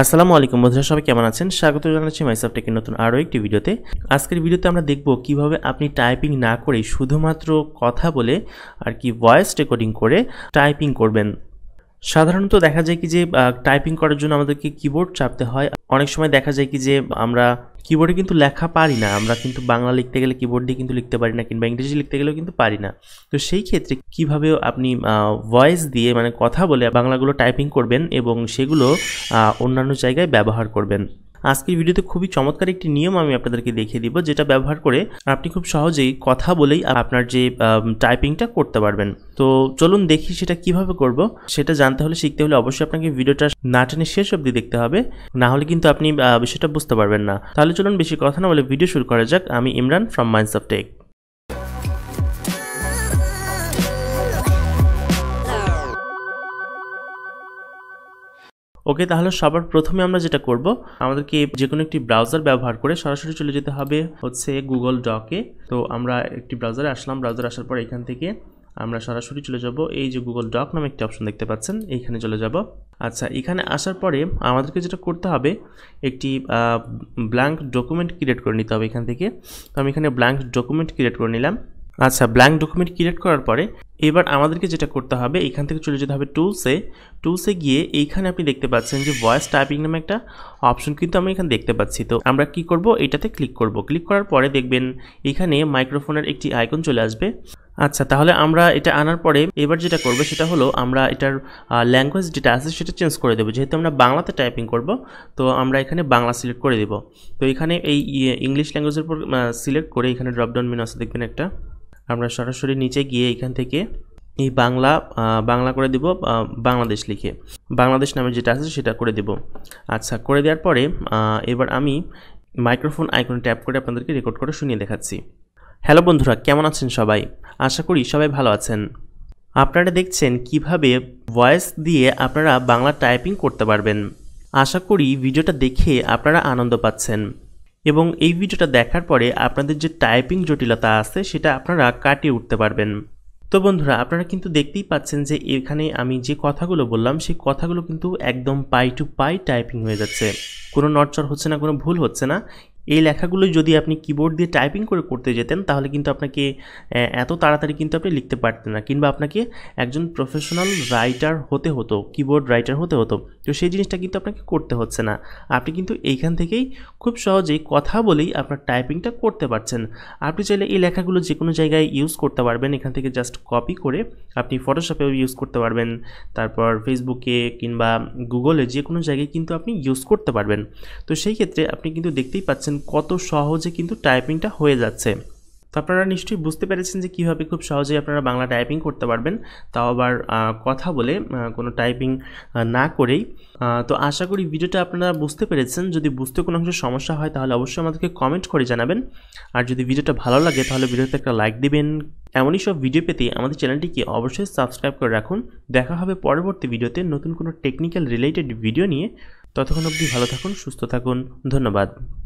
আসসালামু আলাইকুম বন্ধুরা সবাই কেমন আছেন স্বাগত জানাচ্ছি মাইসাফ টেকের নতুন আরও একটি ভিডিওতে আজকের ভিডিওতে আমরা দেখব কিভাবে আপনি টাইপিং না করেই শুধুমাত্র কথা বলে আর কি ভয়েস রেকর্ডিং করে টাইপিং করবেন সাধারণত দেখা যায় কি যে টাইপিং করার জন্য আমাদেরকে কিবোর্ড চাপতে হয় অনেক সময় দেখা যায় কি যে আমরা কিবোর্ডে কিন্তু লেখা পারি না আমরা কিন্তু বাংলা লিখতে গেলে কিবোর্ড দিয়ে কিন্তু লিখতে পারি না কিংবা ইংরেজি লিখতে গেলেও কিন্তু পারি না তো সেই ক্ষেত্রে কিভাবে আপনি ভয়েস দিয়ে মানে কথা বলে বাংলাগুলো টাইপিং করবেন এবং সেগুলো অন্যান্য জায়গায় ব্যবহার করবেন আজকের ভিডিওতে খুবই চমৎকার একটি নিয়ম আমি আপনাদেরকে দেখিয়ে দিব যেটা ব্যবহার করে আপনি খুব সহজেই কথা বলেই আপনার যে টাইপিংটা করতে পারবেন তো চলুন দেখি সেটা কিভাবে করব সেটা জানতে হলে শিখতে হলে অবশ্যই আপনাকে ভিডিওটা না টেনে শেষ অবধি দেখতে হবে না হলে কিন্তু আপনি বিষয়টা বুঝতে পারবেন না তাহলে চলুন বেশি কথা না বলে ভিডিও শুরু করা যাক আমি Imran from minds of tech okay তাহলে সবার প্রথমে আমরা যেটা করব আমাদেরকে যে কোনো একটি ব্রাউজার ব্যবহার করে সরাসরি চলে যেতে হবে হচ্ছে গুগল ডকে তো আমরা একটি ব্রাউজারে আসলাম ব্রাউজার আসার পর এখান থেকে আমরা সরাসরি চলে যাব এই যে গুগল ডক নামে একটি অপশন দেখতে পাচ্ছেন এইখানে চলে যাব আচ্ছা এখানে আসার পরে আমাদেরকে যেটা করতে হবে একটি ব্ল্যাঙ্ক ডকুমেন্ট ক্রিয়েট করে নিতে হবে এখান থেকে তো আমি এখানে ব্ল্যাঙ্ক ডকুমেন্ট ক্রিয়েট করে নিলাম আচ্ছা ব্ল্যাঙ্ক ডকুমেন্ট ক্রিয়েট করার পরে এবার আমাদেরকে যেটা করতে হবে এখান থেকে চলে যেতে হবে টুলসে টুলসে গিয়ে এইখানে আপনি দেখতে পাচ্ছেন যে ভয়েস টাইপিং নামে একটা অপশন কিন্তু আমি এখানে দেখতে পাচ্ছি তো আমরা কি করব এটাতে ক্লিক করব ক্লিক করার পরে দেখবেন এখানে মাইক্রোফোনের একটি আইকন চলে আসবে আচ্ছা তাহলে আমরা এটা আনার পরে এবার যেটা করবে সেটা হলো আমরা এটার ল্যাঙ্গুয়েজ যেটা আছে সেটা চেঞ্জ করে দেবো যেহেতু আমরা বাংলাতে টাইপিং করব তো আমরা এখানে বাংলা সিলেক্ট করে দেব তো এখানে এই ইংলিশ ল্যাঙ্গুয়েজের উপর সিলেক্ট করে এখানে ড্রপডাউন মেনু দেখবেন একটা আমরা সরাসরি নিচে গিয়ে এখান থেকে এই বাংলা বাংলা করে দিব বাংলাদেশ লিখে বাংলাদেশ নামে যেটা আছে সেটা করে দেব আচ্ছা করে দেওয়ার পরে এবার আমি মাইক্রোফোন আইকনে ট্যাপ করে আপনাদেরকে রেকর্ড করে শুনিয়ে দেখাচ্ছি হ্যালো বন্ধুরা কেমন আছেন সবাই আশা করি সবাই ভালো আছেন আপনারা দেখছেন কিভাবে ভয়েস দিয়ে আপনারা বাংলা টাইপিং করতে পারবেন আশা করি ভিডিওটা দেখে আপনারা আনন্দ পাচ্ছেন এবং এই ভিডিওটা দেখার পরে আপনাদের যে টাইপিং জটিলতা আছে সেটা আপনারা কাটিয়ে উঠতে পারবেন তো বন্ধুরা আপনারা কিন্তু দেখতেই পাচ্ছেন যে এখানে আমি যে কথাগুলো বললাম সেই কথাগুলো কিন্তু একদম পাই টু পাই টাইপিং হয়ে যাচ্ছে কোনো নটচর হচ্ছে না কোনো ভুল হচ্ছে না এই লেখাগুলো যদি আপনি কিবোর্ড দিয়ে টাইপিং করে করতে যেতেন তাহলে কিন্তু আপনাকে এত তাড়াতাড়ি কিন্তু আপনি লিখতে পারতেন না কিংবা আপনাকে একজন প্রফেশনাল রাইটার হতে হতো কিবোর্ড রাইটার হতে হতো তো সেই জিনিসটা কিন্তু আপনাকে করতে হচ্ছে না আপনি কিন্তু এইখান থেকেই খুব সহজেই কথা বলেই আপনার টাইপিংটা করতে পারছেন আপনি চাইলে এই লেখাগুলো যে কোনো জায়গায় ইউজ করতে পারবেন এখান থেকে জাস্ট কপি করে আপনি ফটোশপেও ইউজ করতে পারবেন তারপর ফেসবুকে কিংবা গুগলে যে কোনো জায়গায় কিন্তু আপনি ইউজ করতে পারবেন তো সেই ক্ষেত্রে আপনি কিন্তু দেখতেই পাচ্ছেন দেখছেন কত সহজে কিন্তু টাইপিংটা হয়ে যাচ্ছে তো আপনারা নিশ্চয়ই বুঝতে পেরেছেন যে কীভাবে খুব সহজেই আপনারা বাংলা টাইপিং করতে পারবেন তাও আবার কথা বলে কোনো টাইপিং না করেই তো আশা করি ভিডিওটা আপনারা বুঝতে পেরেছেন যদি বুঝতে কোনো অংশ সমস্যা হয় তাহলে অবশ্যই আমাদেরকে কমেন্ট করে জানাবেন আর যদি ভিডিওটা ভালো লাগে তাহলে ভিডিওতে একটা লাইক দিবেন এমনই সব ভিডিও পেতে আমাদের চ্যানেলটিকে অবশ্যই সাবস্ক্রাইব করে রাখুন দেখা হবে পরবর্তী ভিডিওতে নতুন কোনো টেকনিক্যাল রিলেটেড ভিডিও নিয়ে ততক্ষণ অবধি ভালো থাকুন সুস্থ থাকুন ধন্যবাদ